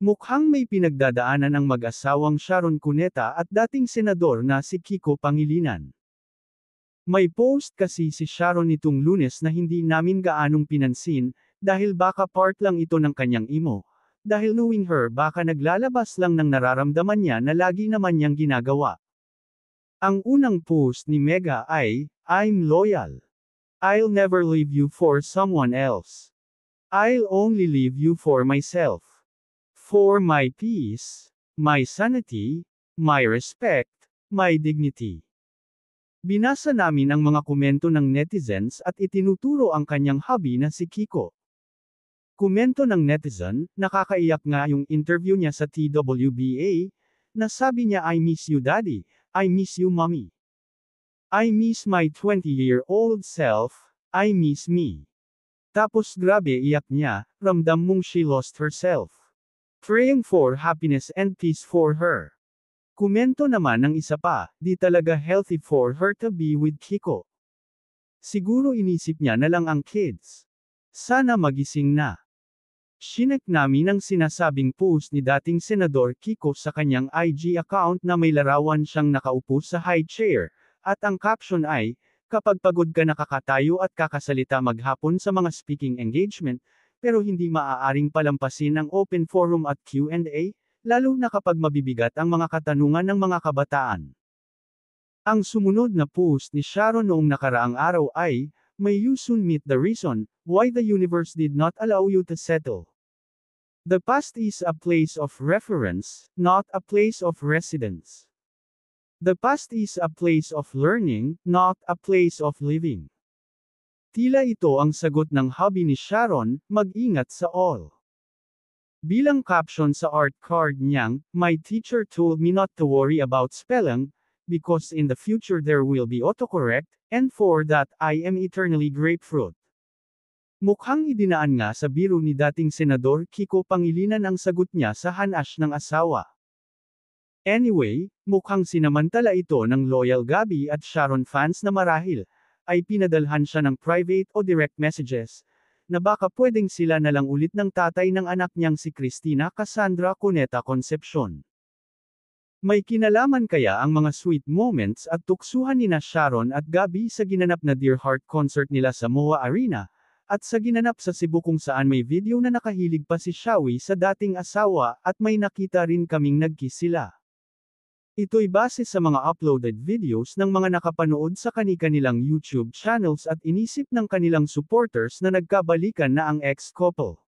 Mukhang may pinagdadaanan ang mag-asawang Sharon Cuneta at dating senador na si Kiko Pangilinan. May post kasi si Sharon nitong lunes na hindi namin gaanong pinansin, dahil baka part lang ito ng kanyang imo. Dahil knowing her baka naglalabas lang ng nararamdaman niya na lagi naman niyang ginagawa. Ang unang post ni Mega ay, I'm loyal. I'll never leave you for someone else. I'll only leave you for myself for my peace, my sanity, my respect, my dignity. Binasa namin ang mga komento ng netizens at itinuturo ang kanyang hobby na si Kiko. Komento ng netizen, nakakaiyak nga yung interview niya sa TWBA, na sabi niya I miss you daddy, I miss you mommy. I miss my 20-year-old self, I miss me. Tapos grabe iyak niya, ramdam mong she lost herself. Praying for happiness and peace for her. Kumento naman ng isa pa, di talaga healthy for her to be with Kiko. Siguro inisip niya na lang ang kids. Sana magising na. Shinek namin ang sinasabing post ni dating Senador Kiko sa kanyang IG account na may larawan siyang nakaupo sa high chair, at ang caption ay, kapag pagod ka nakakatayo at kakasalita maghapon sa mga speaking engagement, pero hindi maaaring palampasin ang open forum at Q&A, lalo na kapag mabibigat ang mga katanungan ng mga kabataan. Ang sumunod na post ni Sharon noong nakaraang araw ay, May you soon meet the reason why the universe did not allow you to settle. The past is a place of reference, not a place of residence. The past is a place of learning, not a place of living. Tila ito ang sagot ng hobby ni Sharon, mag-ingat sa all. Bilang caption sa art card niyang, My teacher told me not to worry about spelling, because in the future there will be autocorrect, and for that I am eternally grapefruit. Mukhang idinaan nga sa biro ni dating Senador Kiko Pangilinan ang sagot niya sa hanash ng asawa. Anyway, mukhang sinamantala ito ng loyal Gabi at Sharon fans na marahil, ay pinadalhan siya ng private o direct messages, na baka pwedeng sila na lang ulit ng tatay ng anak niyang si Christina Cassandra Cuneta Concepcion. May kinalaman kaya ang mga sweet moments at tuksuhan ni na Sharon at Gabi sa ginanap na Dear Heart concert nila sa Moa Arena, at sa ginanap sa Cebu kung saan may video na nakahilig pa si Shawi sa dating asawa at may nakita rin kaming nagkiss sila. Ito'y base sa mga uploaded videos ng mga nakapanood sa kani-kanilang YouTube channels at inisip ng kanilang supporters na nagkabalikan na ang ex-couple.